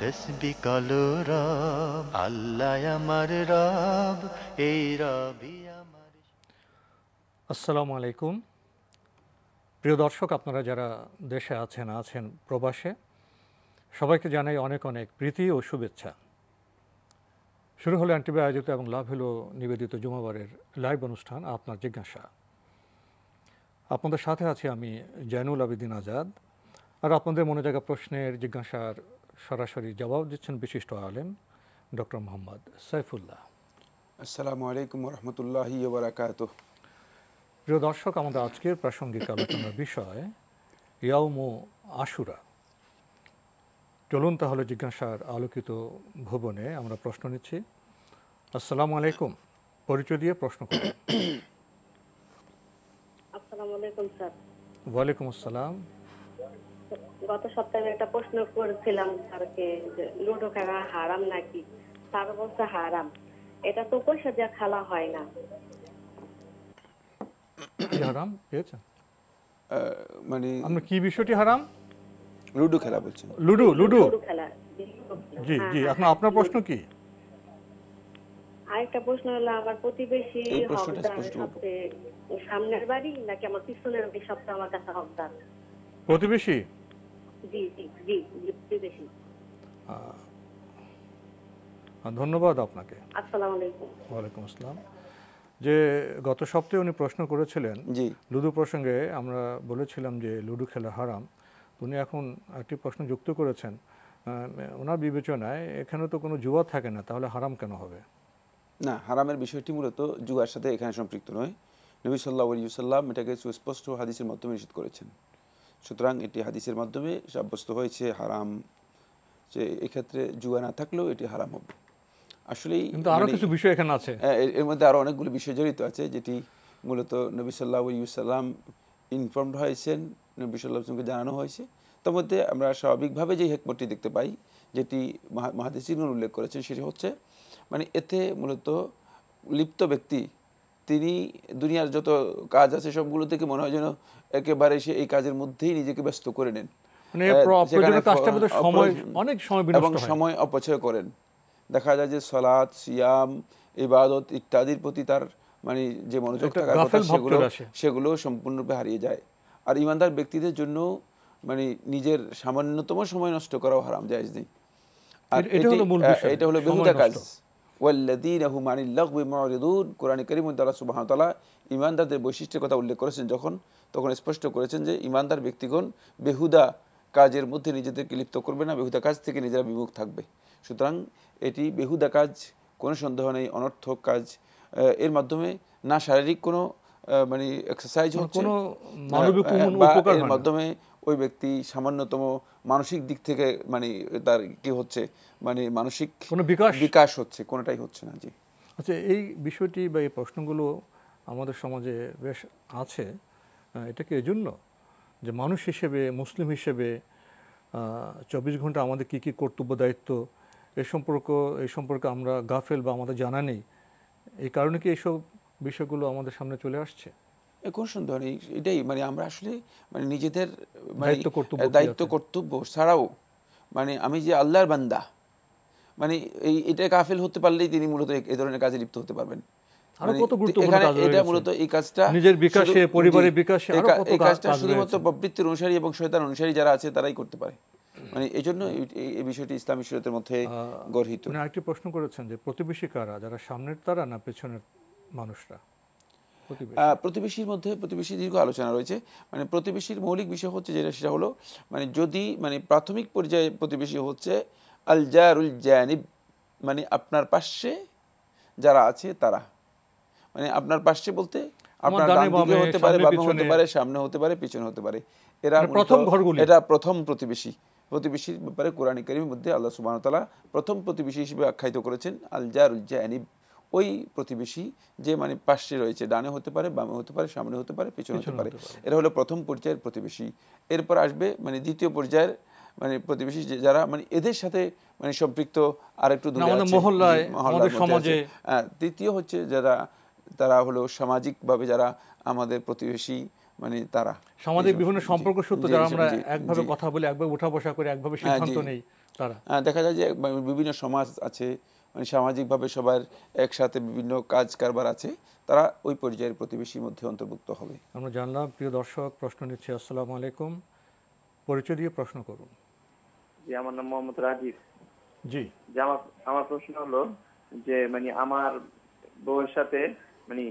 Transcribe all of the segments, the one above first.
তসবি কালো রব আল্লাহ আমার রব এই রবি আমার আসসালামু আলাইকুম প্রিয় দর্শক আপনারা যারা দেশে আছেন আছেন প্রবাসে সবাইকে জানাই অনেক অনেক প্রীতি ও শুভেচ্ছা শুরু হলো অ্যান্টিবি আয়োজিত এবং লাভ হলো নিবেদিত জুমাবারের লাইভ অনুষ্ঠান আপনার জিজ্ঞাসা আপনাদের সাথে আছি আমি জয়নুল আবিদিন আজাদ আর আপনাদের মনে জায়গা প্রশ্নের জিজ্ঞাসার সরাসরি জবাব দিচ্ছেন বিশিষ্ট আলেম ডক্টর মোহাম্মদ সাইফুল্লাহ আসসালামু আলাইকুম রহমতুল্লাহ বারাকাত প্রিয় দর্শক আমাদের আজকের প্রাসঙ্গিক আলোচনার বিষয় ইয়াউমো আশুরা চলুন তাহলে জিজ্ঞাসার আলোকিত ভবনে আমরা প্রশ্ন নিচ্ছি আসসালামু আলাইকুম পরিচয় দিয়ে প্রশ্ন করুন ওয়ালাইকুম আসসালাম গত সপ্তাহে একটা প্রশ্ন করেছিলাম স্যারকে লুডো খেলা হারাম নাকি স্যার বলছে হারাম এটা তো পয়সা দিয়ে খেলা হয় না হারাম পেয়েছে মানে আমরা কি বিষয়টি হারাম লুডো খেলা লুডো লুডো জি হ্যাঁ, জি হ্যাঁ, এখন আপনার প্রশ্ন কি আরেকটা প্রশ্ন হলো আমার প্রতিবেশী সামনের বাড়ি নাকি আমার পিছনের বাড়ি সবটা আমার কাছে হকদার প্রতিবেশী ধন্যবাদ আপনাকে ওয়ালাইকুম আসসালাম যে গত সপ্তাহে উনি প্রশ্ন করেছিলেন লুডু প্রসঙ্গে আমরা বলেছিলাম যে লুডু খেলা হারাম উনি এখন একটি প্রশ্ন যুক্ত করেছেন ওনার বিবেচনায় এখানে তো কোনো জুয়া থাকে না তাহলে হারাম কেন হবে না হারামের বিষয়টি মূলত জুয়ার সাথে এখানে সম্পৃক্ত নয় নবী সাল্লাহ সাল্লাম এটাকে সুস্পষ্ট হাদিসের মাধ্যমে নিষেধ করেছেন সুতরাং এটি হাদিসের মাধ্যমে সাব্যস্ত হয়েছে হারাম যে এক্ষেত্রে জুয়া না থাকলেও এটি হারাম হবে আসলেই কিন্তু আরও মানে কিছু বিষয় এখানে আছে হ্যাঁ, এর মধ্যে আরও অনেকগুলো বিষয় জড়িত আছে যেটি মূলত নবী সাল্লাহ ইউসাল্লাম ইনফর্মড হয়েছেন নবী সাল্লাহকে জানানো হয়েছে তার মধ্যে আমরা স্বাভাবিকভাবে যে হেকমতটি দেখতে পাই যেটি মহাদেশ উল্লেখ করেছেন সেটি হচ্ছে মানে এতে মূলত লিপ্ত ব্যক্তি তিনি দুনিয়ার যত কাজ আছে সবগুলো থেকে মনে হয় যেন একেবারে সে এই কাজের মধ্যেই নিজেকে ব্যস্ত করে নেন মানে এবং সময় অপচয় করেন দেখা যায় যে সলাদ সিয়াম ইবাদত ইত্যাদির প্রতি তার মানে যে মনোযোগ সেগুলো সেগুলো সম্পূর্ণরূপে হারিয়ে যায় আর ইমানদার ব্যক্তিদের জন্য মানে নিজের সামান্যতম সময় নষ্ট করাও হারাম যায় নেই আর এটা হলো বেহুদা কাজ ওয়াল্লাদিন হুমানিল্লাহবি মরিদুদ কোরআন করিম তাল্লাহ সুবাহতালা ইমানদারদের বৈশিষ্ট্যের কথা উল্লেখ করেছেন যখন তখন স্পষ্ট করেছেন যে ইমানদার ব্যক্তিগণ বেহুদা কাজের মধ্যে নিজেদেরকে লিপ্ত করবে না বেহুদা কাজ থেকে নিজেরা বিমুখ থাকবে সুতরাং এটি বেহুদা কাজ কোনো সন্দেহ নেই অনর্থক কাজ এর মাধ্যমে না শারীরিক কোনো মানে এক্সারসাইজ হচ্ছে এর মাধ্যমে ওই ব্যক্তি সামান্যতম মানসিক দিক থেকে মানে তার কি হচ্ছে মানে মানসিক কোনো বিকাশ বিকাশ হচ্ছে কোনোটাই হচ্ছে না জি আচ্ছা এই বিষয়টি বা এই প্রশ্নগুলো আমাদের সমাজে বেশ আছে এটা কি এজন্য যে মানুষ হিসেবে মুসলিম হিসেবে চব্বিশ ঘন্টা আমাদের কি কি কর্তব্য দায়িত্ব এ সম্পর্ক এই সম্পর্কে আমরা গাফেল বা আমাদের জানা নেই এই কারণে কি এইসব বিষয়গুলো আমাদের সামনে চলে আসছে কোন সুন্দর এটাই মানে আমরা আসলে মানে নিজেদের মানে দায়িত্ব কর্তব্য ছাড়াও মানে আমি যে আল্লাহর বান্দা মানে এই এটা গাফেল হতে পারলেই তিনি মূলত এই ধরনের কাজে লিপ্ত হতে পারবেন আরো মানে কত গুরুত্বপূর্ণ কাজ এটা মূলত এই কাজটা নিজের বিকাশে পরিবারের বিকাশে আরো কত কাজটা শুধুমাত্র প্রবৃত্তির অনুসারী এবং শয়তান অনুসারী যারা আছে তারাই করতে পারে মানে এই জন্য এই বিষয়টি ইসলামী শরীয়তের মধ্যে গর্হিত আরেকটি প্রশ্ন করেছেন যে প্রতিবেশী কারা যারা সামনের তারা না পেছনের মানুষরা প্রতিবেশীর মধ্যে প্রতিবেশী দীর্ঘ আলোচনা রয়েছে মানে প্রতিবেশীর মৌলিক বিষয় হচ্ছে যেটা সেটা হলো মানে যদি মানে প্রাথমিক পর্যায়ে প্রতিবেশী হচ্ছে আল জারুল জানিব মানে আপনার পাশে যারা আছে তারা মানে আপনার পাশে বলতে হতে পারে বামে হতে পারে সামনে হতে পারে পিছনে হতে পারে এরা মানে আখ্যায়িত করেছেন আল জারুল ওই প্রতিবেশী যে মানে পাশে রয়েছে ডানে হতে পারে বামে হতে পারে সামনে হতে পারে পিছনে হতে পারে এরা হলো প্রথম পর্যায়ের প্রতিবেশী এরপর আসবে মানে দ্বিতীয় পর্যায়ের মানে প্রতিবেশী যারা মানে এদের সাথে মানে সম্পৃক্ত আরেকটু দূরে সমাজে তৃতীয় হ্যাঁ, হচ্ছে যারা তারা হলো সামাজিকভাবে যারা আমাদের প্রতিবেশী মানে তারা সমাজের বিভিন্ন সম্পর্ক সূত্র যারা আমরা একভাবে কথা বলি একভাবে উঠা বসা করি একভাবে হ্যাঁ, সিদ্ধান্ত নেই তারা হ্যাঁ, দেখা যায় যে মানে বিভিন্ন সমাজ আছে মানে সামাজিকভাবে সবার একসাথে বিভিন্ন কাজ কারবার আছে তারা ওই পর্যায়ের প্রতিবেশীর মধ্যে অন্তর্ভুক্ত হবে আমরা জানলাম প্রিয় দর্শক প্রশ্ন নিচ্ছি আসসালামু আলাইকুম পরিচয় দিয়ে প্রশ্ন করুন জি আমার নাম মোহাম্মদ রাজিব জি আমার আমার প্রশ্ন হলো যে মানে আমার বউয়ের সাথে মানে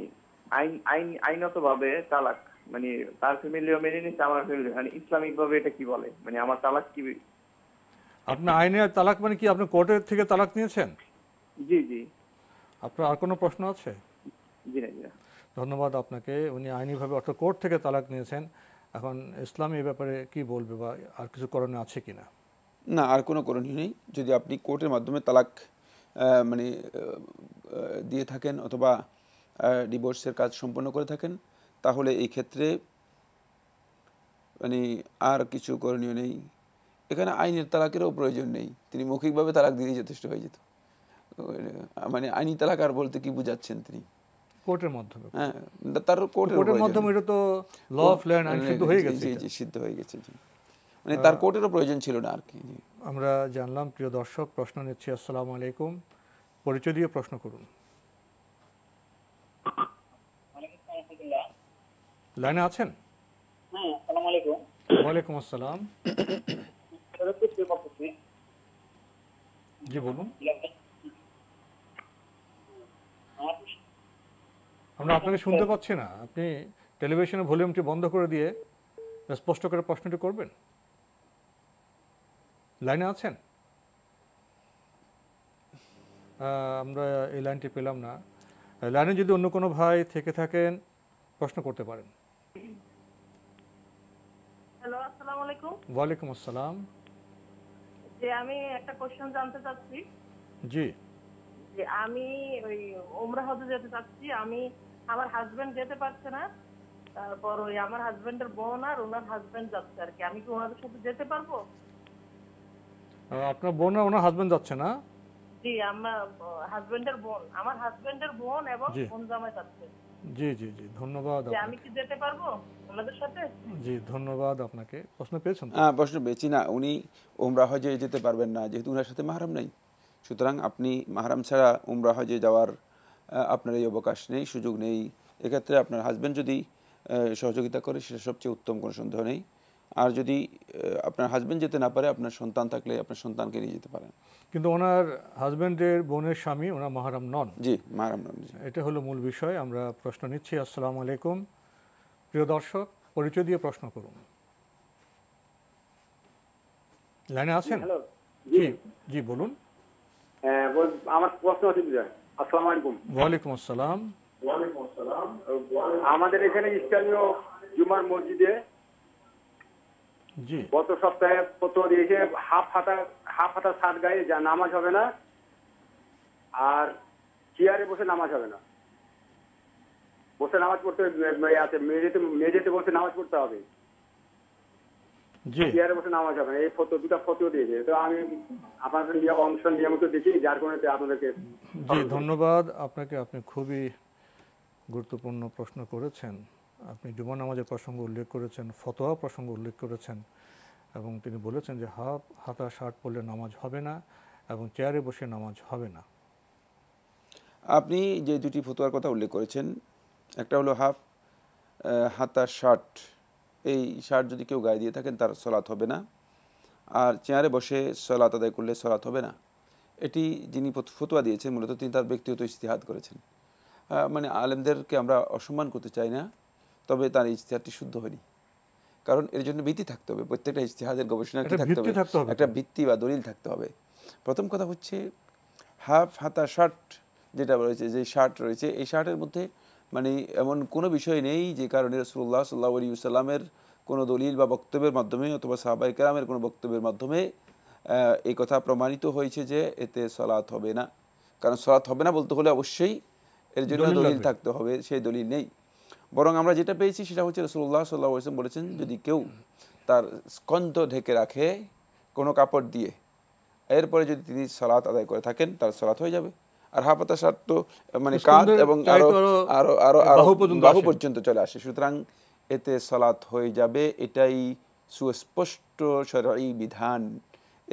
আইন আইন আইনত ভাবে তালাক মানে তার ফ্যামিলিও মেনে নিচ্ছে আমার ফ্যামিলি মানে এটা কি বলে মানে আমার তালাক কি আপনি আইনে তালাক মানে কি আপনি কোর্টের থেকে তালাক নিয়েছেন জি জি আপনার আর কোনো প্রশ্ন আছে জি না ধন্যবাদ আপনাকে উনি আইনিভাবে অর্থাৎ কোর্ট থেকে তালাক নিয়েছেন এখন ইসলাম এই ব্যাপারে কি বলবে বা আর কিছু করণীয় আছে কি না না আর কোনো করণীয় নেই যদি আপনি কোর্টের মাধ্যমে তালাক মানে দিয়ে থাকেন অথবা ডিভোর্সের কাজ সম্পন্ন করে থাকেন তাহলে এই ক্ষেত্রে মানে আর কিছু করণীয় নেই এখানে আইনের তালাকেরও প্রয়োজন নেই তিনি মৌখিকভাবে তালাক দিলেই যথেষ্ট হয়ে যেত মানে আইনি তালাক আর বলতে কি বুঝাচ্ছেন তিনি কোর্টের মাধ্যমে হ্যাঁ তার কোর্টের মাধ্যমে এটা তো ল অফ ল্যান্ড আইন সিদ্ধ হয়ে গেছে জি সিদ্ধ হয়ে গেছে জি মানে তার কোর্টেরও প্রয়োজন ছিল না আর কি আমরা জানলাম প্রিয় দর্শক প্রশ্ন নিচ্ছি আসসালামু আলাইকুম পরিচয় দিয়ে প্রশ্ন করুন লাইনে আছেন হ্যাঁ, ওয়ালাইকুম আসসালাম জি বলুন আমরা আপনাকে শুনতে পাচ্ছি না আপনি টেলিভিশনের ভলিউমটি বন্ধ করে দিয়ে স্পষ্ট করে প্রশ্নটি করবেন লাইনে আছেন আমরা এই লাইনটি পেলাম না লাইনে যদি অন্য কোনো ভাই থেকে থাকেন প্রশ্ন করতে পারেন হ্যালো আসসালামু আলাইকুম ওয়ালাইকুম আসসালাম যে আমি একটা কোশ্চেন জানতে চাচ্ছি জি আমি ওই ওমরা হজে যেতে চাচ্ছি আমি আমার হাজবেন্ড যেতে পারছে না তারপর ওই আমার হাজবেন্ডের বোন আর ওনার হাজবেন্ড যাচ্ছে আর কি আমি কি ওনাদের সাথে যেতে পারবো আপনার বোন আর ওনার হাজবেন্ড যাচ্ছে না জি আমার হাজবেন্ডের বোন আমার হাজবেন্ডের বোন এবং বোন জামাই যাচ্ছে জি জি জি ধন্যবাদ আমি কি যেতে পারবো ওনাদের সাথে জি ধন্যবাদ আপনাকে প্রশ্ন পেয়েছেন হ্যাঁ প্রশ্ন পেয়েছি না উনি ওমরা হজে যেতে পারবেন না যেহেতু ওনার সাথে মাহরাম নাই সুতরাং আপনি মাহরাম ছাড়া উমরা হজে যাওয়ার আপনার এই অবকাশ নেই সুযোগ নেই এক্ষেত্রে আপনার হাজব্যান্ড যদি সহযোগিতা করে সেটা সবচেয়ে উত্তম কোনো সন্দেহ নেই আর যদি আপনার হাজব্যান্ড যেতে না পারে আপনার সন্তান থাকলে আপনার সন্তানকে নিয়ে যেতে পারেন কিন্তু ওনার হাজব্যান্ডের বোনের স্বামী ওনার মাহারাম নন জি মাহারাম নন এটা হলো মূল বিষয় আমরা প্রশ্ন নিচ্ছি আসসালামু আলাইকুম প্রিয় দর্শক পরিচয় দিয়ে প্রশ্ন করুন লাইনে আছেন জি জি বলুন হ্যাঁ, আমার প্রশ্ন আছে আসসালাম আমাদের এখানে স্থানীয় জুমার মসজিদে গত সপ্তাহে ফতোয়া দিয়েছে হাফ হাতা হাফ হাতা সাত গায়ে যা নামাজ হবে না আর চেয়ারে বসে নামাজ হবে না বসে নামাজ পড়তে মেঝেতে মেঝেতে বসে নামাজ পড়তে হবে চেয়ারে বসে নামাজ হবে এই ফটো দুটা ফটো দিয়েছে তো আমি আপনাদের অংশ নিয়মিত দেখি যার কারণে আপনাদেরকে জি ধন্যবাদ আপনাকে আপনি খুবই গুরুত্বপূর্ণ প্রশ্ন করেছেন আপনি জুমা নামাজের প্রসঙ্গ উল্লেখ করেছেন ফতোয়া প্রসঙ্গ উল্লেখ করেছেন এবং তিনি বলেছেন যে হাফ হাতা শার্ট পরলে নামাজ হবে না এবং চেয়ারে বসে নামাজ হবে না আপনি যে দুটি ফতোয়ার কথা উল্লেখ করেছেন একটা হলো হাফ হাতা শার্ট এই শার্ট যদি কেউ গায়ে দিয়ে থাকেন তার সলাৎ হবে না আর চেয়ারে বসে সলাৎ আদায় করলে সলাৎ হবে না এটি যিনি ফতুয়া দিয়েছেন মূলত তিনি তার ব্যক্তিগত ইস্তিহাত করেছেন মানে আলেমদেরকে আমরা অসম্মান করতে চাই না তবে তার ইস্তিহারটি শুদ্ধ হয়নি কারণ এর জন্য ভীতি থাকতে হবে প্রত্যেকটা ইস্তিহাদের গবেষণা থাকতে হবে একটা ভিত্তি বা দলিল থাকতে হবে প্রথম কথা হচ্ছে হাফ হাতা শার্ট যেটা রয়েছে যে শার্ট রয়েছে এই শার্টের মধ্যে মানে এমন কোনো বিষয় নেই যে কারণে রসুল্লাহ সাল্লাহ আলী সাল্লামের কোনো দলিল বা বক্তব্যের মাধ্যমে অথবা সাহাবাই কালামের কোনো বক্তব্যের মাধ্যমে এই কথা প্রমাণিত হয়েছে যে এতে সলাৎ হবে না কারণ সলাৎ হবে না বলতে হলে অবশ্যই এর জন্য দলিল থাকতে হবে সেই দলিল নেই বরং আমরা যেটা পেয়েছি সেটা হচ্ছে রসুল্লাহ সাল্লাহ ইসলাম বলেছেন যদি কেউ তার স্কন্ধ ঢেকে রাখে কোনো কাপড় দিয়ে এরপরে যদি তিনি সলাৎ আদায় করে থাকেন তার সলাৎ হয়ে যাবে আর হাফাতা তো মানে কাজ এবং আরো আরো আরো আরো পর্যন্ত চলে আসে সুতরাং এতে সলাৎ হয়ে যাবে এটাই সুস্পষ্ট সরাই বিধান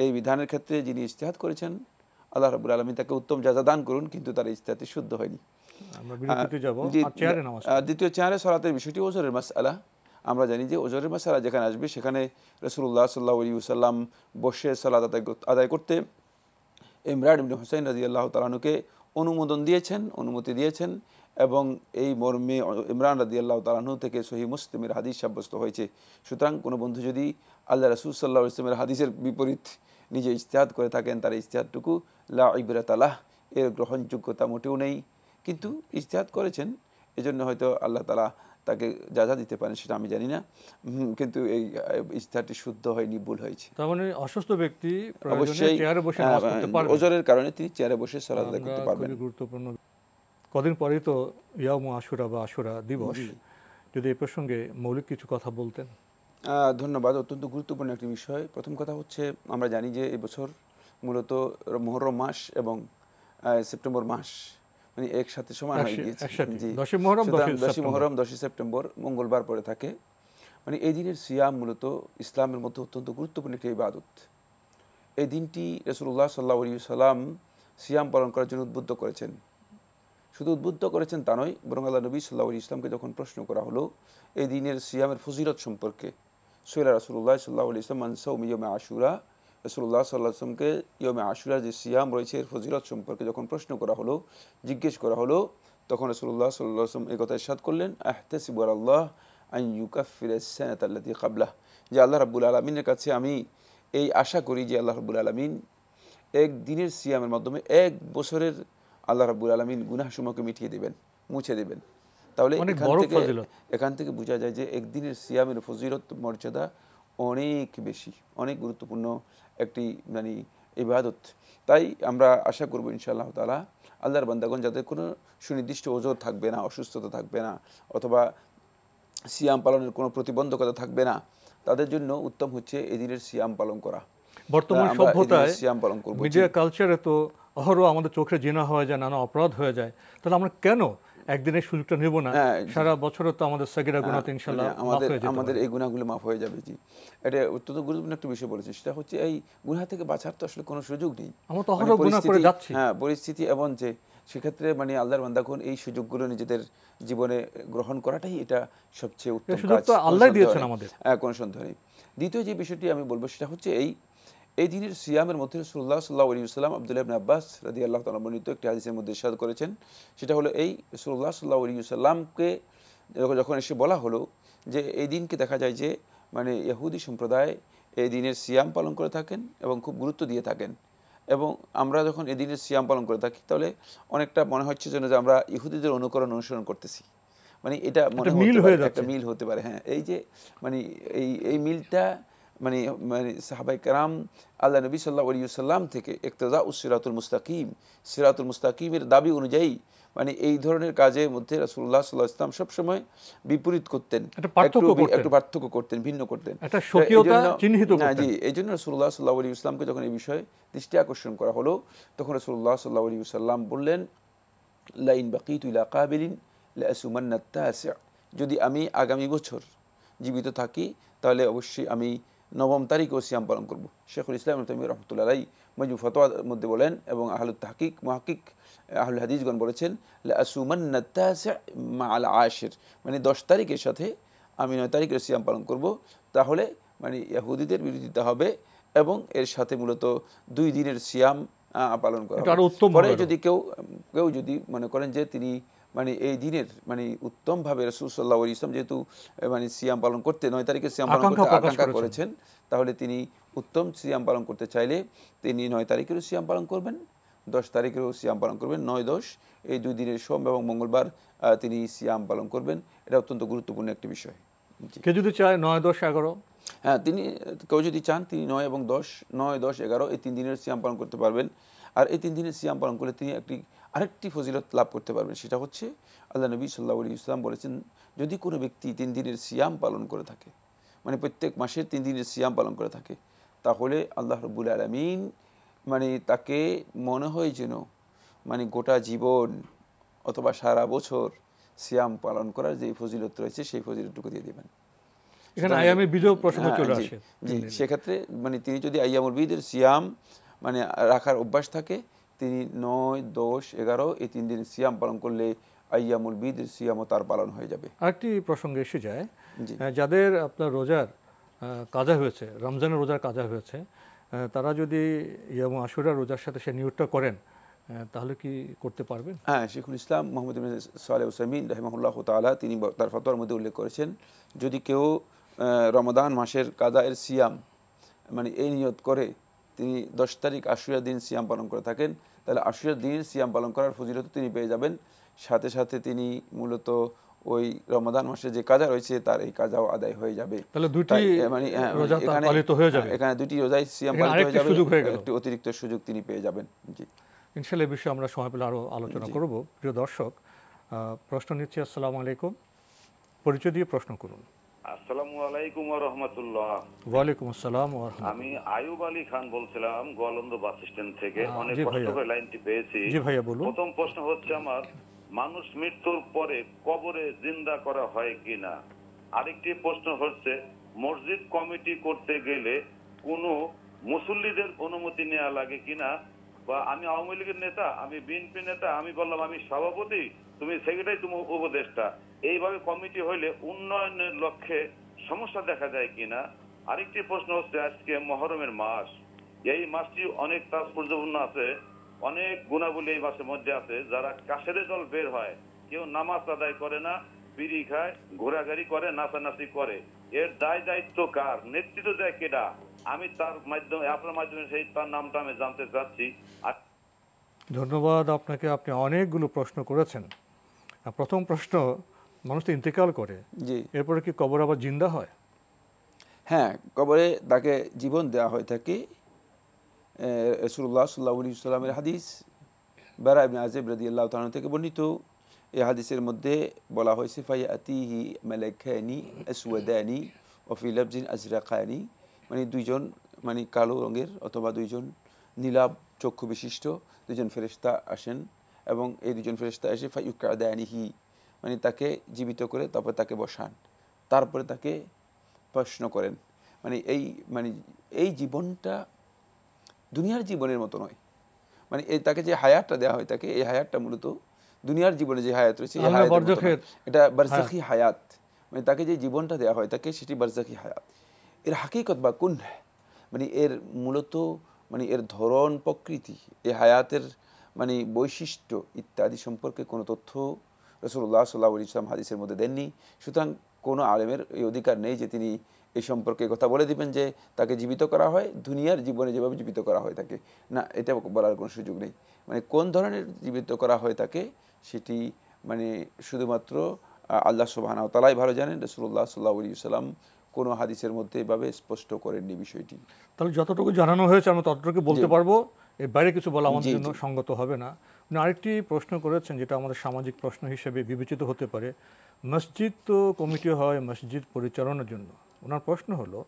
এই বিধানের ক্ষেত্রে যিনি ইস্তেহাত করেছেন আল্লাহ রাবুল আলমী তাকে উত্তম যাজা দান করুন কিন্তু তার ইস্তেহাতি শুদ্ধ হয়নি দ্বিতীয় চেয়ারে সলাতের বিষয়টি ওজরের মাস আলা আমরা জানি যে ওজরের মাসালা যেখানে আসবে সেখানে রসুল্লাহ সাল্লাহ আলী সাল্লাম বসে সালাদ আদায় আদায় করতে ইমরান ইবনে হোসেন রাজি আল্লাহ তালানুকে অনুমোদন দিয়েছেন অনুমতি দিয়েছেন এবং এই মর্মে ইমরান রাজি আল্লাহ তালাহু থেকে সহি মুসলিমের হাদিস সাব্যস্ত হয়েছে সুতরাং কোনো বন্ধু যদি আল্লাহ রসুল সাল্লাহ ইসলামের হাদিসের বিপরীত নিজে ইশতেহাত করে থাকেন তার ইস্তেহাতটুকু লা ইবরাত আলাহ এর গ্রহণযোগ্যতা মোটেও নেই কিন্তু ইস্তেহাত করেছেন এজন্য হয়তো আল্লাহ তালা তাকে যা যা দিতে পারেন সেটা আমি জানি না কিন্তু এই ইস্তাহারটি শুদ্ধ হয়নি ভুল হয়েছে তার মানে অসুস্থ ব্যক্তি অবশ্যই হ্যাঁ, ওজনের কারণে তিনি চেয়ারে বসে সলাদ করতে পারবেন গুরুত্বপূর্ণ কদিন পরেই তো ইয়াম আশুরা বা আশুরা দিবস যদি এ প্রসঙ্গে মৌলিক কিছু কথা বলতেন ধন্যবাদ অত্যন্ত গুরুত্বপূর্ণ একটি বিষয় প্রথম কথা হচ্ছে আমরা জানি যে এবছর মূলত মহরম মাস এবং সেপ্টেম্বর মাস মানে একসাথে সময় হয়ে গিয়েছে জি দশই মহরম দশই সেপ্টেম্বর মঙ্গলবার পরে থাকে মানে এই দিনের সিয়াম মূলত ইসলামের মধ্যে অত্যন্ত গুরুত্বপূর্ণ একটি ইবাদত এই দিনটি রসুল্লাহ সাল্লাম সিয়াম পালন করার জন্য উদ্বুদ্ধ করেছেন শুধু উদ্বুদ্ধ করেছেন তা নয় বরং আল্লাহ নবী সাল্লা ইসলামকে যখন প্রশ্ন করা হলো এই দিনের সিয়ামের ফজিলত সম্পর্কে সৈলা রসুল্লাহ সাল্লাহ আলী ইসলাম আশুরা রসুল্লাহ সাল্লাহমকে ইয়মে আশুরা যে সিয়াম রয়েছে এর ফজিলত সম্পর্কে যখন প্রশ্ন করা হলো জিজ্ঞেস করা হলো তখন রসুল্লাহ সাল্লাহম এই কথা ইসাদ করলেন আহতে সিবর আল্লাহ আইন ইউকাফিরাল্লাদি কাবলাহ যে আল্লাহ রাবুল আলমিনের কাছে আমি এই আশা করি যে আল্লাহ রাবুল আলমিন এক দিনের সিয়ামের মাধ্যমে এক বছরের আল্লাহ রাবুল আলমিন গুনাহসমূহকে মিটিয়ে দেবেন মুছে দেবেন তাহলে এখান থেকে এখান থেকে বোঝা যায় যে একদিনের সিয়ামের ফজিলত মর্যাদা অনেক বেশি অনেক গুরুত্বপূর্ণ একটি মানে ইবাদত তাই আমরা আশা করবো ইনশাআল্লাহ তালা আল্লাহর বান্দাগণ যাদের কোনো সুনির্দিষ্ট ওজোর থাকবে না অসুস্থতা থাকবে না অথবা সিয়াম পালনের কোনো প্রতিবন্ধকতা থাকবে না তাদের জন্য উত্তম হচ্ছে এই দিনের সিয়াম পালন করা বর্তমান সভ্যতায় সিয়াম পালন করবো মিডিয়া কালচারে তো অহরহ আমাদের চোখে জেনা হয়ে যায় নানা অপরাধ হয়ে যায় তাহলে আমরা কেন একদিনের সুযোগটা নেব না হ্যাঁ, সারা বছরও তো আমাদের সাগিরা গুণাতে হ্যাঁ, ইনশাল্লাহ আমাদের আমাদের এই গুণাগুলো মাফ হয়ে যাবে জি এটা অত্যন্ত গুরুত্বপূর্ণ একটা বিষয় বলেছেন সেটা হচ্ছে এই গুণা থেকে বাঁচার তো আসলে কোনো সুযোগ নেই আমরা তো অহরহ মানে গুণা করে যাচ্ছি হ্যাঁ পরিস্থিতি এবং যে সেক্ষেত্রে মানে আল্লাহর বান্দা কোন এই সুযোগগুলো নিজেদের জীবনে গ্রহণ করাটাই এটা সবচেয়ে উত্তম কাজ আল্লাহ দিয়েছেন আমাদের হ্যাঁ, কোনো সন্দেহ নেই দ্বিতীয় যে বিষয়টি আমি বলবো সেটা হচ্ছে এই এই দিনের সিয়ামের মধ্যে রসুল্লাহ সাল্লাহ আলী সাল্লাম আবদুল্লাহ ইবনে আব্বাস রাজি আল্লাহ তালা বর্ণিত একটি হাদিসের মধ্যে ইসাদ করেছেন সেটা হলো এই রসুল্লাহ সাল্লাহ আলী সাল্লামকে যখন এসে বলা হলো যে এই দিনকে দেখা যায় যে মানে ইহুদি সম্প্রদায় এই দিনের সিয়াম পালন করে থাকেন এবং খুব গুরুত্ব দিয়ে থাকেন এবং আমরা যখন এই দিনের সিয়াম পালন করে থাকি তাহলে অনেকটা মনে হচ্ছে যেন যে আমরা ইহুদিদের অনুকরণ অনুসরণ করতেছি মানে এটা মনে একটা মিল হতে পারে হ্যাঁ এই যে মানে এই এই মিলটা মানে মানে সাহাবাই কারাম আল্লাহ নবী সাল্লাহ আলী সাল্লাম থেকে একতজা উ সিরাতুল মুস্তাকিম সিরাতুল মুস্তাকিমের দাবি অনুযায়ী মানে এই ধরনের কাজের মধ্যে রাসুল্লাহ সাল্লাহ ইসলাম সবসময় বিপরীত করতেন একটু পার্থক্য করতেন ভিন্ন করতেন জি এই জন্য রসুল্লাহ সাল্লাহ আলী ইসলামকে যখন এই বিষয়ে দৃষ্টি আকর্ষণ করা হলো তখন রসুল্লাহ সাল্লাহ আলী সাল্লাম বললেন লাইন বাকি ইলা কাবিলিন যদি আমি আগামী বছর জীবিত থাকি তাহলে অবশ্যই আমি নবম ও সিয়াম পালন করব শেখুল ইসলাম তমি রহমতুল্লাহ আলাই মজু ফতোয়ার মধ্যে বলেন এবং আহলুদ তাহকিক মহাকিক আহুল হাদিসগণ বলেছেন মা আশের মানে দশ তারিখের সাথে আমি নয় তারিখের সিয়াম পালন করব তাহলে মানে ইয়াহুদিদের বিরোধিতা হবে এবং এর সাথে মূলত দুই দিনের সিয়াম পালন করা পরে যদি কেউ কেউ যদি মনে করেন যে তিনি মানে এই দিনের মানে উত্তম উত্তমভাবে রসুলসাল্লাহ ইসলাম যেহেতু মানে সিয়াম পালন করতে নয় তারিখে সিয়াম পালন করতে আকাঙ্ক্ষা করেছেন তাহলে তিনি উত্তম সিয়াম পালন করতে চাইলে তিনি নয় তারিখেরও সিয়াম পালন করবেন দশ তারিখেরও সিয়াম পালন করবেন নয় দশ এই দুই দিনের সোম এবং মঙ্গলবার তিনি সিয়াম পালন করবেন এটা অত্যন্ত গুরুত্বপূর্ণ একটি বিষয় কেউ যদি চায় নয় দশ এগারো হ্যাঁ তিনি কেউ যদি চান তিনি নয় এবং দশ নয় দশ এগারো এই তিন দিনের সিয়াম পালন করতে পারবেন আর এই তিন দিনের সিয়াম পালন করলে তিনি একটি আরেকটি ফজিলত লাভ করতে পারবেন সেটা হচ্ছে আল্লাহ নবী সাল্লা আলী ইসলাম বলেছেন যদি কোনো ব্যক্তি তিন দিনের সিয়াম পালন করে থাকে মানে প্রত্যেক মাসের তিন দিনের সিয়াম পালন করে থাকে তাহলে আল্লাহ রবুল আলমিন মানে তাকে মনে হয় যেন মানে গোটা জীবন অথবা সারা বছর সিয়াম পালন করার যে ফজিলত রয়েছে সেই ফজিলতটুকু দিয়ে দেবেন হ্যাঁ, সেক্ষেত্রে মানে তিনি যদি আইয়ামুল বিদের সিয়াম মানে রাখার অভ্যাস থাকে তিনি নয় দশ এগারো এই তিন দিন সিয়াম পালন করলে আইয়ামুল বিদের সিয়ামও তার পালন হয়ে যাবে আরেকটি প্রসঙ্গে এসে যায় যাদের আপনার রোজার কাজা হয়েছে রমজানের রোজার কাজা হয়েছে তারা যদি ইয়াম আশুরা রোজার সাথে সে নিয়োগটা করেন তাহলে কি করতে পারবেন হ্যাঁ শেখুল ইসলাম মোহাম্মদ সালে হুসামিন রহমাহুল্লাহ তালা তিনি তার ফতোয়ার মধ্যে উল্লেখ করেছেন যদি কেউ রমাদান মাসের কাজা এর সিয়াম মানে এই নিয়ত করে তিনি দশ তারিখ আশুয়া দিন সিয়াম পালন করে থাকেন তাহলে আশুয়া দিন সিয়াম পালন করার ফজিলত তিনি পেয়ে যাবেন সাথে সাথে তিনি মূলত ওই রমাদান মাসে যে কাজা রয়েছে তার এই কাজাও আদায় হয়ে যাবে তাহলে দুটি মানে, হ্যাঁ, মানে এখানে হয়ে যাবে এখানে দুটি রোজাই সিয়াম পালিত হয়ে যাবে একটি অতিরিক্ত সুযোগ তিনি পেয়ে যাবেন জি ইনশাআল্লাহ এই বিষয়ে আমরা সময় পেলে আরও আলোচনা করব প্রিয় দর্শক প্রশ্ন নিচ্ছি আসসালামু আলাইকুম পরিচয় দিয়ে প্রশ্ন করুন প্রথম প্রশ্ন হচ্ছে আমার মানুষ মৃত্যুর পরে কবরে জিন্দা করা হয় কিনা আরেকটি প্রশ্ন হচ্ছে মসজিদ কমিটি করতে গেলে কোনো মুসল্লিদের অনুমতি নেওয়া লাগে কিনা বা আমি আওয়ামী লীগের নেতা আমি বিএনপি নেতা আমি বললাম আমি সভাপতি তুমি সেক্রেটারি তুমি উপদেষ্টা এইভাবে কমিটি হইলে উন্নয়নের লক্ষ্যে সমস্যা দেখা যায় কিনা আরেকটি প্রশ্ন হচ্ছে আজকে মহরমের মাস এই মাসটি অনেক তাৎপর্যপূর্ণ আছে অনেক গুণাবলী এই মাসের মধ্যে আছে যারা কাশের জল বের হয় কেউ নামাজ আদায় করে না বিড়ি খায় ঘোরাঘুরি করে নাচানাচি করে এর দায় দায়িত্ব কার নেতৃত্ব দেয় কেডা আমি তার মাধ্যমে আপনার মাধ্যমে সেই তার নামটা আমি জানতে চাচ্ছি ধন্যবাদ আপনাকে আপনি অনেকগুলো প্রশ্ন করেছেন প্রথম প্রশ্ন মানুষ তো ইন্তেকাল করে এরপরে কি কবর আবার জিন্দা হয় হ্যাঁ কবরে তাকে জীবন দেওয়া হয়ে থাকে রসুল্লাহ সাল্লাহ ইসলামের হাদিস বেড়া ইবনে আজেব রদি আল্লাহ তালন থেকে বর্ণিত এই হাদিসের মধ্যে বলা হয়েছে ফাই আতিহি মেলেখানি আসওয়াদানি ওফি লফজিন আজরাকানি মানে দুইজন মানে কালো রঙের অথবা দুইজন নীলাভ চক্ষু বিশিষ্ট দুজন ফেরিস্তা আসেন এবং এই দুজন ফেরিস্তা এসে ফাইকা দেয়ানিহি মানে তাকে জীবিত করে তারপরে তাকে বসান তারপরে তাকে প্রশ্ন করেন মানে এই মানে এই জীবনটা দুনিয়ার জীবনের মতো নয় মানে এই তাকে যে হায়াতটা দেওয়া হয় তাকে এই হায়াতটা মূলত দুনিয়ার জীবনে যে হায়াত রয়েছে এটা বার্জাকি হ্যাঁ। হায়াত মানে তাকে যে জীবনটা দেওয়া হয় তাকে সেটি বার্জাকি হায়াত এর হাকিকত বা কুন মানে এর মূলত মানে এর ধরন প্রকৃতি এ হায়াতের মানে বৈশিষ্ট্য ইত্যাদি সম্পর্কে কোনো তথ্য রসুল্লাহ সাল্লাহ ইসলাম হাদিসের মধ্যে দেননি সুতরাং কোনো আলেমের এই অধিকার নেই যে তিনি এই সম্পর্কে কথা বলে দিবেন যে তাকে জীবিত করা হয় দুনিয়ার জীবনে যেভাবে জীবিত করা হয় তাকে না এটা বলার কোনো সুযোগ নেই মানে কোন ধরনের জীবিত করা হয় তাকে সেটি মানে শুধুমাত্র আল্লাহ সুবাহানাও তালাই ভালো জানেন রসুল্লাহ সাল্লাহ সাল্লাম কোনো হাদিসের মধ্যে এভাবে স্পষ্ট করেননি বিষয়টি তাহলে যতটুকু জানানো হয়েছে আমরা ততটুকু বলতে পারবো এর বাইরে কিছু বলা আমাদের জন্য সঙ্গত হবে না উনি আরেকটি প্রশ্ন করেছেন যেটা আমাদের সামাজিক প্রশ্ন হিসেবে বিবেচিত হতে পারে মসজিদ তো কমিটি হয় মসজিদ পরিচালনার জন্য ওনার প্রশ্ন হলো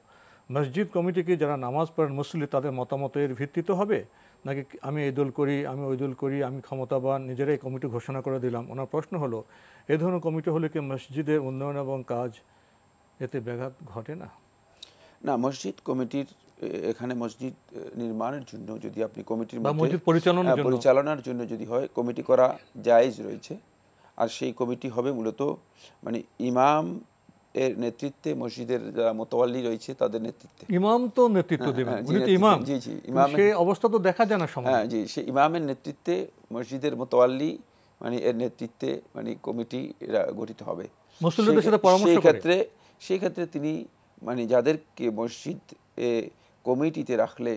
মসজিদ কমিটিকে যারা নামাজ পড়েন মুসলি তাদের মতামতের ভিত্তিতে হবে নাকি আমি ঈদুল করি আমি ওই করি আমি ক্ষমতাবান নিজেরাই কমিটি ঘোষণা করে দিলাম ওনার প্রশ্ন হলো এ ধরনের কমিটি হলে কি মসজিদের উন্নয়ন এবং কাজ এতে ব্যাঘাত ঘটে না না মসজিদ কমিটির এখানে মসজিদ নির্মাণের জন্য যদি আপনি কমিটির মসজিদ হ্যাঁ, পরিচালনার জন্য যদি হয় কমিটি করা জায়েজ রয়েছে আর সেই কমিটি হবে মূলত মানে ইমাম এর নেতৃত্বে মসজিদের যারা মোতাবাল্লি রয়েছে তাদের নেতৃত্বে ইমাম তো নেতৃত্ব হ্যাঁ, হ্যাঁ, দেবেন ইমাম জি জি ইমাম সেই অবস্থা তো দেখা যায় না সময় হ্যাঁ জি সে ইমামের নেতৃত্বে মসজিদের মোতওয়াল্লি মানে এর নেতৃত্বে মানে কমিটি গঠিত হবে মুসলিমদের সাথে পরামর্শ ক্ষেত্রে সেক্ষেত্রে তিনি মানে যাদেরকে মসজিদ কমিটিতে রাখলে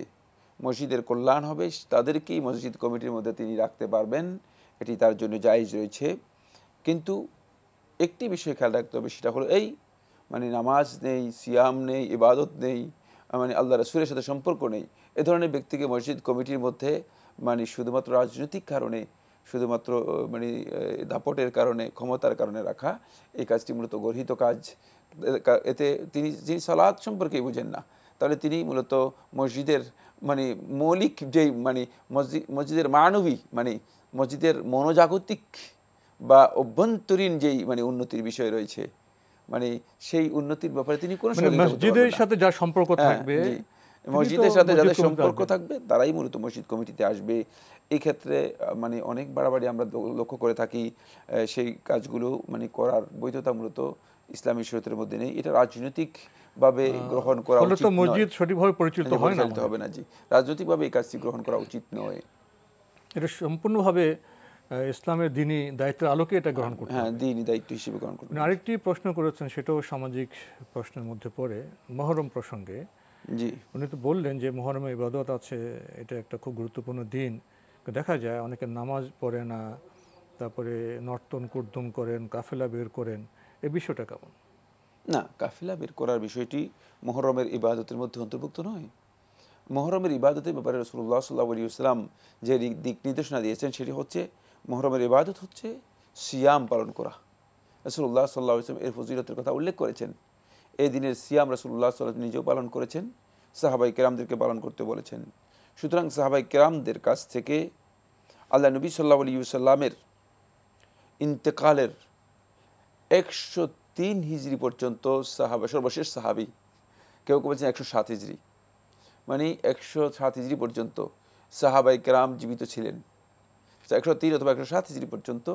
মসজিদের কল্যাণ হবে তাদেরকেই মসজিদ কমিটির মধ্যে তিনি রাখতে পারবেন এটি তার জন্য জায়জ রয়েছে কিন্তু একটি বিষয় খেয়াল রাখতে হবে সেটা হলো এই মানে নামাজ নেই সিয়াম নেই ইবাদত নেই মানে আল্লাহ রসুলের সাথে সম্পর্ক নেই এ ধরনের ব্যক্তিকে মসজিদ কমিটির মধ্যে মানে শুধুমাত্র রাজনৈতিক কারণে শুধুমাত্র মানে দাপটের কারণে ক্ষমতার কারণে রাখা এই কাজটি মূলত গর্হিত কাজ এতে তিনি যিনি সলাদ সম্পর্কে বুঝেন না তাহলে তিনি মূলত মসজিদের মানে মৌলিক যেই মানে মসজিদ মসজিদের মানবী মানে মসজিদের মনোজাগতিক বা অভ্যন্তরীণ যেই মানে উন্নতির বিষয় রয়েছে মানে সেই উন্নতির ব্যাপারে তিনি কোনো মানে মসজিদের সাথে যা সম্পর্ক হ্যাঁ, থাকবে মসজিদের সাথে যাদের সম্পর্ক থাকবে তারাই মূলত মসজিদ কমিটিতে আসবে এই ক্ষেত্রে মানে অনেক বাড়াবাড়ি আমরা লক্ষ্য করে থাকি সেই কাজগুলো মানে করার বৈধতা মূলত ইসলামী শরীয়তের মধ্যে নেই এটা রাজনৈতিক ভাবে গ্রহণ করা উচিত মসজিদ সঠিকভাবে পরিচালিত হয় না হবে না জি রাজনৈতিকভাবে এই কাজটি গ্রহণ করা উচিত নয় এটা সম্পূর্ণভাবে ইসলামের দিনই দায়িত্বের আলোকে এটা গ্রহণ করতে হ্যাঁ দিনই দায়িত্ব হিসেবে গ্রহণ করতে আরেকটি প্রশ্ন করেছেন সেটাও সামাজিক প্রশ্নের মধ্যে পড়ে মহরম প্রসঙ্গে জি উনি তো বললেন যে মহরমে ইবাদত আছে এটা একটা খুব গুরুত্বপূর্ণ দিন দেখা যায় অনেকে নামাজ পড়ে না তারপরে নর্তন কুর্দম করেন কাফেলা বের করেন এ বিষয়টা কেমন না কাফেলা বের করার বিষয়টি মহরমের ইবাদতের মধ্যে অন্তর্ভুক্ত নয় মহরমের ইবাদতের ব্যাপারে রসুল্লাহ সাল্লাহ আলী ইসলাম যে দিক নির্দেশনা দিয়েছেন সেটি হচ্ছে মহরমের ইবাদত হচ্ছে সিয়াম পালন করা রসুল্লাহ সাল্লাহ ইসলাম এর ফজিরতের কথা উল্লেখ করেছেন এই দিনের সিয়াম রসুল্লাহ সাল্লাম নিজেও পালন করেছেন সাহাবাই কেরামদেরকে পালন করতে বলেছেন সুতরাং সাহাবাই কেরামদের কাছ থেকে আল্লাহ নবী সাল্লা আলী সাল্লামের ইন্তেকালের একশো তিন হিজড়ি পর্যন্ত সাহাবা সর্বশেষ সাহাবি কেউ কেউ বলছেন একশো সাত হিজড়ি মানে একশো সাত হিজড়ি পর্যন্ত সাহাবাই কেরাম জীবিত ছিলেন আচ্ছা, একশো তিন অথবা একশো সাত হিজড়ি পর্যন্ত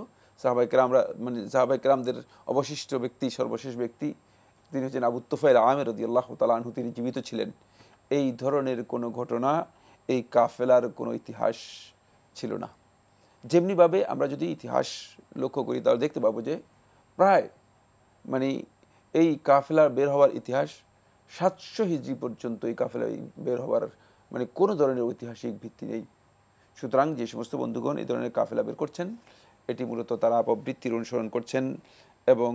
সাহাবাই কেরামরা মানে সাহাবাই কেরামদের অবশিষ্ট ব্যক্তি সর্বশেষ ব্যক্তি তিনি হচ্ছেন আবু তোফাইল আমের রদি আল্লাহ তালাহু তিনি জীবিত ছিলেন এই ধরনের কোনো ঘটনা এই কাফেলার কোনো ইতিহাস ছিল না যেমনিভাবে আমরা যদি ইতিহাস লক্ষ্য করি তাহলে দেখতে পাবো যে প্রায় মানে এই কাফেলার বের হওয়ার ইতিহাস সাতশো হিজড়ি পর্যন্ত এই কাফেলা বের হওয়ার মানে কোনো ধরনের ঐতিহাসিক ভিত্তি নেই সুতরাং যে সমস্ত বন্ধুগণ এই ধরনের কাফেলা বের করছেন এটি মূলত তারা অপবৃত্তির অনুসরণ করছেন এবং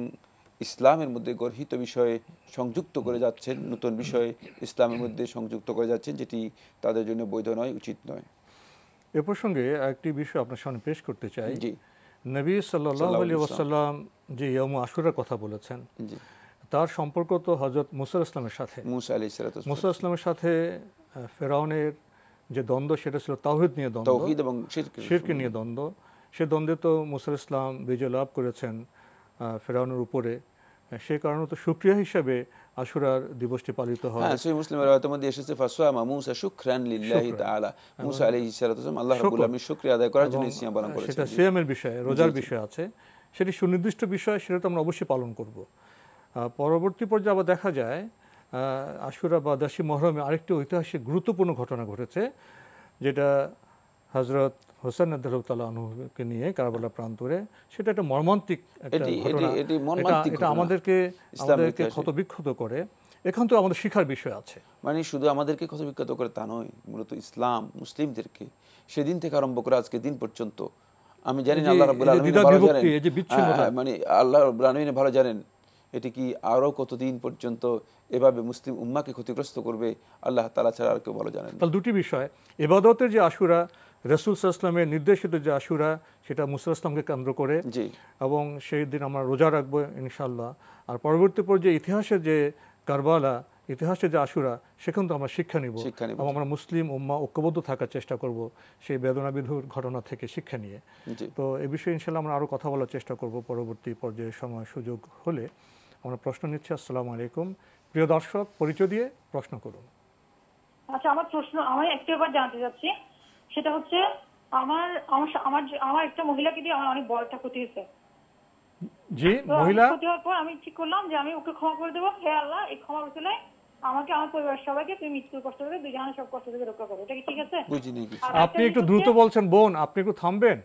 ইসলামের মধ্যে গর্হিত বিষয়ে সংযুক্ত করে যাচ্ছেন নতুন বিষয়ে ইসলামের মধ্যে সংযুক্ত করে যাচ্ছেন যেটি তাদের জন্য বৈধ নয় উচিত নয় এ প্রসঙ্গে একটি বিষয় আপনার সামনে পেশ করতে চাই জি নবী সাল্লি ওসাল্লাম যে ইয়ম আসুরের কথা বলেছেন তার সম্পর্ক তো হজরত মুসাল ইসলামের সাথে মুসা ইসলামের সাথে ফেরাউনের যে দ্বন্দ্ব সেটা ছিল তাহিদ নিয়ে দ্বন্দ্ব এবং শিরকে নিয়ে দ্বন্দ্ব সে দ্বন্দ্বে তো মুসাল ইসলাম বিজয় লাভ করেছেন ফেরাউনের উপরে সে কারণে তো সুক্রিয়া হিসাবে আশুরার দিবসটি পালিত হয় হ্যাঁ সেই মুসলিমের রায়তের মধ্যে এসেছে ফাসওয়া মামুসা শুকরান লিল্লাহি তাআলা মুসা আলাইহিস সালাতু ওয়াসালাম আল্লাহ রাব্বুল আলামিন শুকরিয়া আদায় করার জন্য সিয়াম পালন করেছেন সেটা সিয়ামের বিষয়ে রোজার বিষয় আছে সেটি সুনির্দিষ্ট বিষয় সেটা তো আমরা অবশ্যই পালন করব পরবর্তী পর্যায়ে আবার দেখা যায় আশুরা বা দাসী মহরমে আরেকটি ঐতিহাসিক গুরুত্বপূর্ণ ঘটনা ঘটেছে যেটা হজরত হোসেন আদালতালকে নিয়ে কারাবালা প্রান্তরে সেটা একটা মর্মান্তিক একটা আমাদেরকে আমাদেরকে ক্ষতবিক্ষত করে এখান তো আমাদের শিক্ষার বিষয় আছে মানে শুধু আমাদেরকে ক্ষতবিক্ষত করে তা নয় মূলত ইসলাম মুসলিমদেরকে সেদিন থেকে আরম্ভ করে আজকে দিন পর্যন্ত আমি জানি না আল্লাহ রাব্বুল আলামিন ভালো জানেন হ্যাঁ, হ্যাঁ, মানে আল্লাহ রাব্বুল আলামিন ভালো জানেন এটি কি আরও কতদিন পর্যন্ত এভাবে মুসলিম উম্মাকে ক্ষতিগ্রস্ত করবে আল্লাহ তালা ছাড়া আর কেউ ভালো জানেন তাহলে দুটি বিষয় এবাদতের যে আশুরা রসুল সাল্লামের নির্দেশিত যে আশুরা সেটা মুসলামকে কেন্দ্র করে এবং সেই দিন আমরা রোজা রাখবো ইনশাল্লাহ আর পরবর্তী পর্যায়ে ইতিহাসে যে কারবালা ইতিহাসে যে আশুরা সেখান তো আমরা শিক্ষা নিব এবং আমরা মুসলিম উম্মা ঐক্যবদ্ধ থাকার চেষ্টা করব সেই বেদনাবিধুর ঘটনা থেকে শিক্ষা নিয়ে তো এ বিষয়ে ইনশাল্লাহ আমরা আরও কথা বলার চেষ্টা করব পরবর্তী পর্যায়ে সময় সুযোগ হলে আমরা প্রশ্ন নিচ্ছি আসসালামু আলাইকুম প্রিয় দর্শক পরিচয় দিয়ে প্রশ্ন করুন আচ্ছা আমার প্রশ্ন আমি একটি জানতে চাচ্ছি সেটা হচ্ছে আমার আমার আমার একটা মহিলাকে দিয়ে আমার অনেক বড় একটা ক্ষতি হয়েছে জি মহিলা ক্ষতি হওয়ার পর আমি ঠিক করলাম যে আমি ওকে ক্ষমা করে দেবো হে আল্লাহ এই ক্ষমা করতে আমাকে আমার পরিবার সবাইকে তুমি মৃত্যুর কষ্ট থেকে দুজনের সব কষ্ট থেকে রক্ষা করো এটা কি ঠিক আছে আপনি একটু দ্রুত বলছেন বোন আপনি একটু থামবেন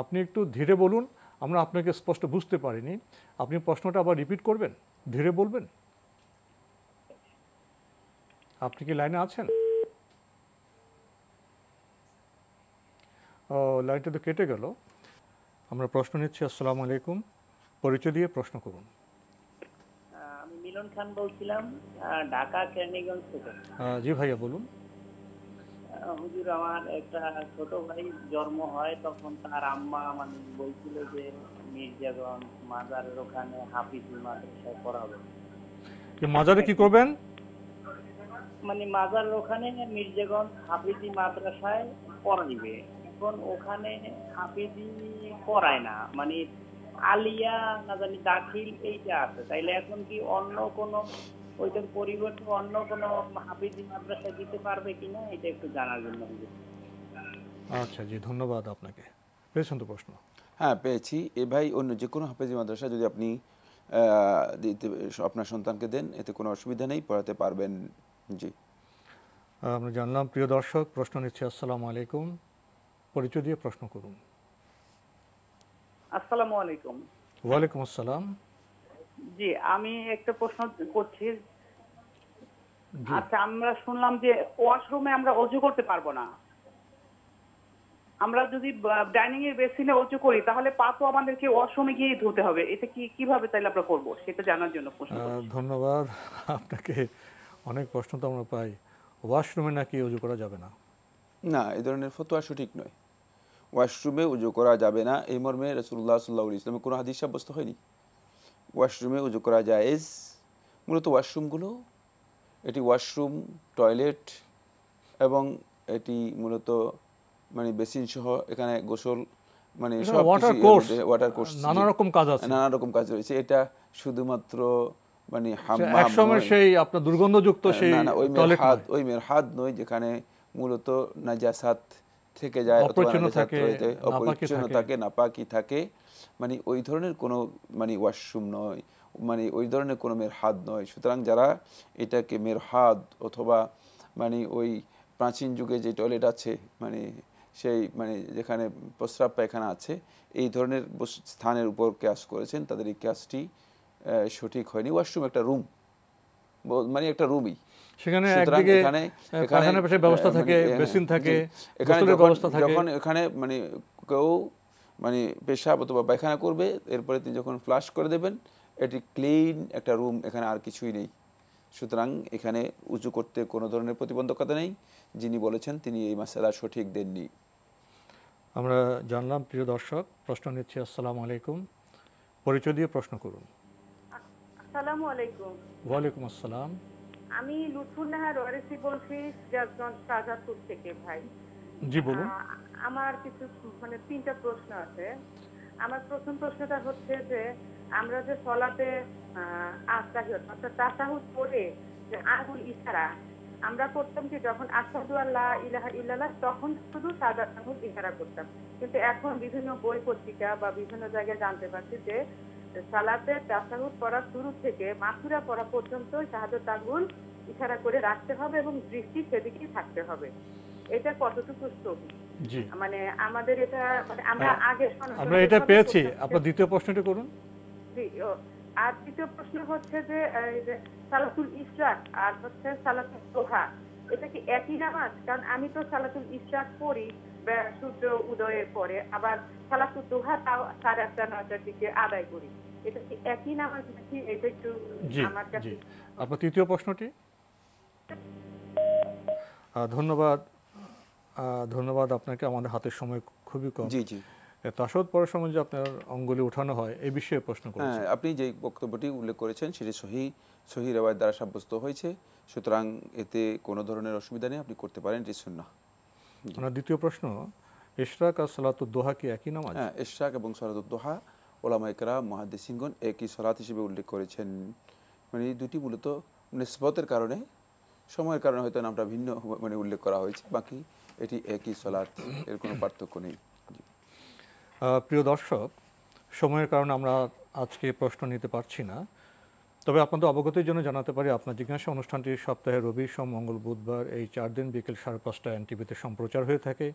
আপনি একটু ধীরে বলুন আমরা আপনাকে স্পষ্ট বুঝতে পারিনি আপনি প্রশ্নটা আবার রিপিট করবেন ধীরে বলবেন আপনি কি লাইনে আছেন তো কেটে গেল আমরা প্রশ্ন নিচ্ছি আসসালামু আলাইকুম পরিচয় দিয়ে প্রশ্ন করুন আমি মিলন খান বলছিলাম ঢাকা কেরানীগঞ্জ থেকে জি ভাইয়া বলুন হুজুর আমার একটা ছোট ভাই জন্ম হয় তখন তার আম্মা মানে বলছিল যে মির্জাগঞ্জ মাজারের ওখানে হাফিজি মাদ্রাসায় পড়াবে মাজারে কি করবেন মানে মাজার ওখানে মির্জাগঞ্জ হাফিজি মাদ্রাসায় পড়াইবে এখন ওখানে হাফিজি করায় না মানে আলিয়া না জানি দাখিল এইটা আছে তাইলে এখন কি অন্য কোন ওইটার পরিবর্তে অন্য কোন হাফিজি মাদ্রাসা দিতে পারবে কিনা এটা একটু জানার জন্য আচ্ছা জি ধন্যবাদ আপনাকে পেয়েছেন তো প্রশ্ন হ্যাঁ পেয়েছি এ ভাই অন্য যে কোনো হাফেজি মাদ্রাসা যদি আপনি আপনার সন্তানকে দেন এতে কোনো অসুবিধা নেই পড়াতে পারবেন জি আমরা জানলাম প্রিয় দর্শক প্রশ্ন নিচ্ছে আসসালামু আলাইকুম পরিচয় দিয়ে প্রশ্ন করুন আসসালামু আলাইকুম ওয়ালাইকুম আসসালাম জি আমি একটা প্রশ্ন করছি আচ্ছা আমরা শুনলাম যে ওয়াশরুমে আমরা অজু করতে পারবো না আমরা যদি ডাইনিং এর বেসিনে অজু করি তাহলে পা তো আমাদেরকে ওয়াশরুমে গিয়ে ধুতে হবে এটা কি কিভাবে তাইলে আমরা করব সেটা জানার জন্য প্রশ্ন ধন্যবাদ আপনাকে অনেক প্রশ্ন তো আমরা পাই ওয়াশরুমে নাকি অজু করা যাবে না না এ ধরনের ফতোয়া সঠিক নয় ওয়াশরুমে উজু করা যাবে না এই মর্মে রসুল্লাহ সাল্লাহ ইসলামে কোনো হাদিস সাব্যস্ত হয়নি ওয়াশরুমে উজু করা জায়েজ মূলত ওয়াশরুমগুলো এটি ওয়াশরুম টয়লেট এবং এটি মূলত মানে বেসিন সহ এখানে গোসল মানে সব ওয়াটার কোর্স নানা রকম কাজ আছে নানা রকম কাজ রয়েছে এটা শুধুমাত্র মানে হাম্মাম সেই আপনার দুর্গন্ধযুক্ত সেই না না ওই মের হাত ওই মের হাত নয় যেখানে মূলত নাজাসাত থেকে যায় অপরিচ্ছন্ন থাকে নাপাকি থাকে মানে ওই ধরনের কোনো মানে ওয়াশরুম নয় মানে ওই ধরনের কোনো মেরহাদ নয় সুতরাং যারা এটাকে মেরহাদ অথবা মানে ওই প্রাচীন যুগে যে টয়লেট আছে মানে সেই মানে যেখানে প্রস্রাব পায়খানা আছে এই ধরনের স্থানের উপর ক্যাশ করেছেন তাদের এই ক্যাশটি সঠিক হয়নি ওয়াশরুম একটা রুম মানে একটা রুমই সেখানে একদিকে এখানে পাশে ব্যবস্থা থাকে মানে, ইয়ে বেসিন থাকে এখানে ব্যবস্থা থাকে যখন এখানে মানে কেউ মানে পেশাব অথবা পায়খানা করবে এরপরে তিনি যখন ফ্লাশ করে দেবেন এটি ক্লিন একটা রুম এখানে আর কিছুই নেই সুতরাং এখানে উঁচু করতে কোনো ধরনের প্রতিবন্ধকতা নেই যিনি বলেছেন তিনি এই মাসালা সঠিক দেননি আমরা জানলাম প্রিয় দর্শক প্রশ্ন নিচ্ছি আসসালামু আলাইকুম পরিচয় দিয়ে প্রশ্ন করুন আসসালামু আলাইকুম ওয়ালাইকুম আসসালাম আমি লুৎফুর নাহার ওয়ারেসি বলছি শাহজাদপুর থেকে ভাই জি বলুন আমার কিছু মানে তিনটা প্রশ্ন আছে আমার প্রথম প্রশ্নটা হচ্ছে যে আমরা যে সলাতে অর্থাৎ তাসাহুদ পড়ে যে ইশারা আমরা করতাম কি যখন আসাদু আল্লাহ ইলাহা ইল্লাল্লাহ তখন শুধু সাদা আঙুল ইশারা করতাম কিন্তু এখন বিভিন্ন বই পত্রিকা বা বিভিন্ন জায়গায় জানতে পারছি যে আছে তাসাহুদ পড়ার শুরু থেকে মাথুরা পড়া পর্যন্ত শাহাদত আঙ্গুল ইশারা করে রাখতে হবে এবং দৃষ্টি সেদিকে থাকতে হবে এটা কতটুকু সহি মানে আমাদের এটা মানে আমরা হ্যাঁ। আগে আমরা এটা পেয়েছি আপনার দ্বিতীয় প্রশ্নটি করুন জি আর দ্বিতীয় প্রশ্ন হচ্ছে যে সালাতুল ইশরাক আর হচ্ছে সালাতুল দোহা এটা কি একই নামাজ কারণ আমি তো সালাতুল ইশরাক পড়ি সূর্য উদয়ের পরে আবার সালাতুল দোহা তাও সাড়ে আটটা নয়টার দিকে আদায় করি আপনার তৃতীয় প্রশ্নটি ধন্যবাদ ধন্যবাদ আপনাকে আমাদের হাতের সময় খুবই কম তাসদ পড়ার সময় যে আপনার অঙ্গুলি উঠানো হয় এই বিষয়ে প্রশ্ন হ্যাঁ, করেছেন আপনি যে বক্তব্যটি উল্লেখ করেছেন সেটি সহি সহি রেওয়াজ দ্বারা সাব্যস্ত হয়েছে সুতরাং এতে কোনো ধরনের অসুবিধা নেই আপনি করতে পারেন এটি শূন্য দ্বিতীয় প্রশ্ন ইশরাক আর দোহা কি একই নাম আছে হ্যাঁ ইশরাক এবং সালাতুদ্দোহা দোহা ওলামাইকরা মহাদিসিনগণ একই সলাত হিসেবে উল্লেখ করেছেন মানে এই দুটি মূলত নিসবতের কারণে সময়ের কারণে হয়তো নামটা ভিন্ন মানে উল্লেখ করা হয়েছে বাকি এটি একই সলাত এর কোনো পার্থক্য নেই প্রিয় দর্শক সময়ের কারণে আমরা আজকে প্রশ্ন নিতে পারছি না তবে আপনাদের অবগতির জন্য জানাতে পারি আপনার জিজ্ঞাসা অনুষ্ঠানটি সপ্তাহে রবি সোম মঙ্গল বুধবার এই চার দিন বিকেল সাড়ে পাঁচটায় এনটিভিতে সম্প্রচার হয়ে থাকে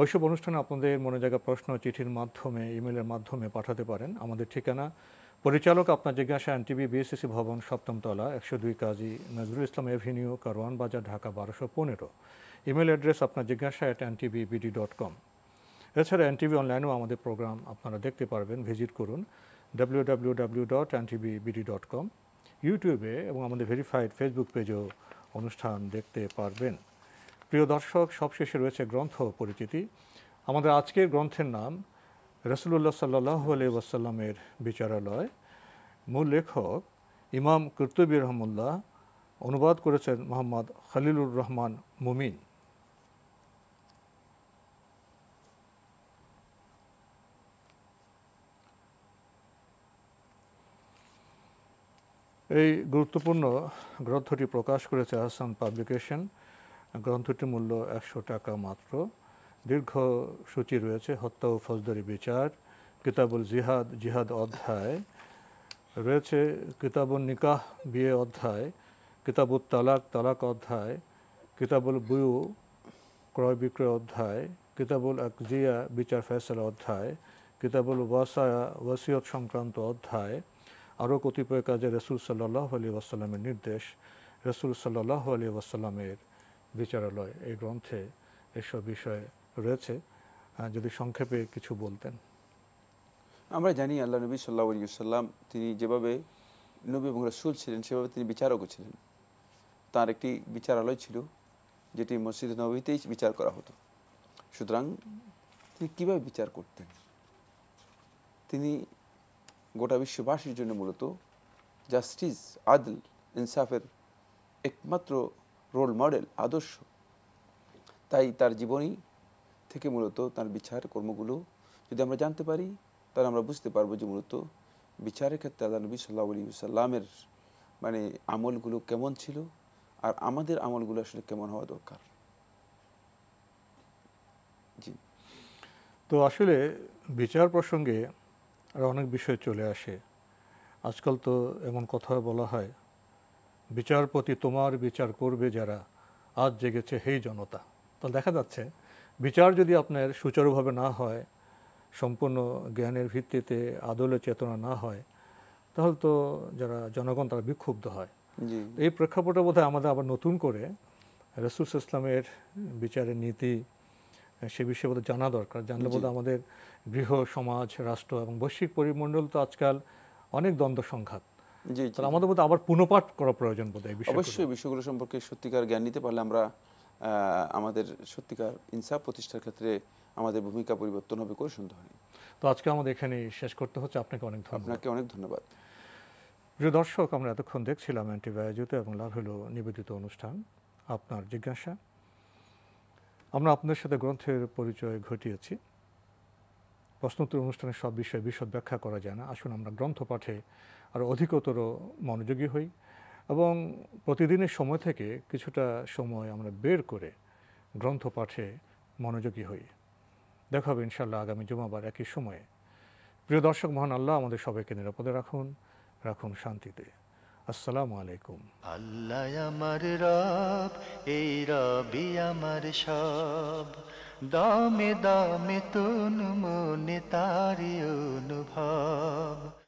ওইসব অনুষ্ঠানে আপনাদের মনে জায়গা প্রশ্ন চিঠির মাধ্যমে ইমেলের মাধ্যমে পাঠাতে পারেন আমাদের ঠিকানা পরিচালক আপনার জিজ্ঞাসা এন টিভি বিএসসিসি ভবন সপ্তমতলা একশো দুই কাজী নজরুল ইসলাম এভিনিউ কারওয়ান বাজার ঢাকা বারোশো পনেরো ইমেল অ্যাড্রেস আপনার জিজ্ঞাসা at N TV BD dot com এছাড়া এন টিভি অনলাইনেও আমাদের প্রোগ্রাম আপনারা দেখতে পারবেন ভিজিট করুন W W W dot N TV BD dot com ইউটিউবে এবং আমাদের ভেরিফাইড ফেসবুক পেজেও অনুষ্ঠান দেখতে পারবেন প্রিয় দর্শক সবশেষে রয়েছে গ্রন্থ পরিচিতি আমাদের আজকের গ্রন্থের নাম রসুল্লাহ সাল্লাহ ওয়াসাল্লামের বিচারালয় মূল লেখক ইমাম কর্তুবী রহমুল্লাহ অনুবাদ করেছেন মোহাম্মদ খালিলুর রহমান মুমিন এই গুরুত্বপূর্ণ গ্রন্থটি প্রকাশ করেছে আহসান পাবলিকেশন গ্রন্থটির মূল্য একশো টাকা মাত্র দীর্ঘ সূচি রয়েছে হত্যা ও ফৌজদারি বিচার কিতাবুল জিহাদ জিহাদ অধ্যায় রয়েছে কিতাবুল নিকাহ বিয়ে অধ্যায় কিতাবুল তালাক তালাক অধ্যায় কিতাবুল বুয়ু ক্রয় বিক্রয় অধ্যায় কিতাবুল এক জিয়া বিচার ফেসলা অধ্যায় কিতাবুল ওয়াসায়া ওয়াসিয়ত সংক্রান্ত অধ্যায় আরও কতিপয় কাজে রসুল সাল্লাহ আলী ওয়াসাল্লামের নির্দেশ রসুল সাল্লাহ আলী ওয়াসাল্লামের বিচারালয় এই গ্রন্থে এসব বিষয়ে রয়েছে যদি সংক্ষেপে কিছু বলতেন আমরা জানি আল্লাহ নবী সাল্লাহ সাল্লাম তিনি যেভাবে নবী এবং রসুল ছিলেন সেভাবে তিনি বিচারকও ছিলেন তার একটি বিচারালয় ছিল যেটি মসজিদ নবীতেই বিচার করা হতো সুতরাং তিনি কীভাবে বিচার করতেন তিনি গোটা বিশ্ববাসীর জন্য মূলত জাস্টিস আদল ইনসাফের একমাত্র রোল মডেল আদর্শ তাই তার জীবনী থেকে মূলত তার বিচার কর্মগুলো যদি আমরা জানতে পারি তাহলে আমরা বুঝতে পারবো যে মূলত বিচারের ক্ষেত্রে আল্লাহ নবী সাল্লাহ আলী সাল্লামের মানে আমলগুলো কেমন ছিল আর আমাদের আমলগুলো আসলে কেমন হওয়া দরকার জি তো আসলে বিচার প্রসঙ্গে আর অনেক বিষয় চলে আসে আজকাল তো এমন কথা বলা হয় বিচারপতি তোমার বিচার করবে যারা আজ জেগেছে হেই জনতা তাহলে দেখা যাচ্ছে বিচার যদি আপনার সুচারুভাবে না হয় সম্পূর্ণ জ্ঞানের ভিত্তিতে আদলে চেতনা না হয় তাহলে তো যারা জনগণ তারা বিক্ষুব্ধ হয় এই প্রেক্ষাপটে বোধ আমাদের আবার নতুন করে রসুল ইসলামের বিচারের নীতি সে বিষয়ে বোধ জানা দরকার জানলে বোধ আমাদের গৃহ সমাজ রাষ্ট্র এবং বৈশ্বিক পরিমণ্ডল তো আজকাল অনেক দ্বন্দ্ব সংঘাত তাহলে আমাদের মধ্যে আবার পুনঃপাঠ করা প্রয়োজন বোধ হয় অবশ্যই বিষয়গুলো সম্পর্কে সত্যিকার জ্ঞান নিতে পারলে আমরা আমাদের সত্যিকার ইনসাফ প্রতিষ্ঠার ক্ষেত্রে আমাদের ভূমিকা পরিবর্তন হবে করে সন্দেহ হয় তো আজকে আমাদের এখানে শেষ করতে হচ্ছে আপনাকে অনেক ধন্যবাদ আপনাকে অনেক ধন্যবাদ প্রিয় দর্শক আমরা এতক্ষণ দেখছিলাম অ্যান্টিভি আয়োজিত এবং লাভেলো নিবেদিত অনুষ্ঠান আপনার জিজ্ঞাসা আমরা আপনাদের সাথে গ্রন্থের পরিচয় ঘটিয়েছি প্রশ্নোত্তর অনুষ্ঠানের সব বিষয়ে বিশদ ব্যাখ্যা করা যায় না আসুন আমরা গ্রন্থ পাঠে আরও অধিকতর মনোযোগী হই এবং প্রতিদিনের সময় থেকে কিছুটা সময় আমরা বের করে গ্রন্থ পাঠে মনোযোগী হই দেখা হবে ইনশাল্লাহ আগামী জুমাবার একই সময়ে প্রিয় দর্শক মহান আল্লাহ আমাদের সবাইকে নিরাপদে রাখুন রাখুন শান্তিতে আসসালামু আলাইকুম আল্লাহ আমার রব এই রবি আমার সব দামে দামে তুন মনে তারি অনুভব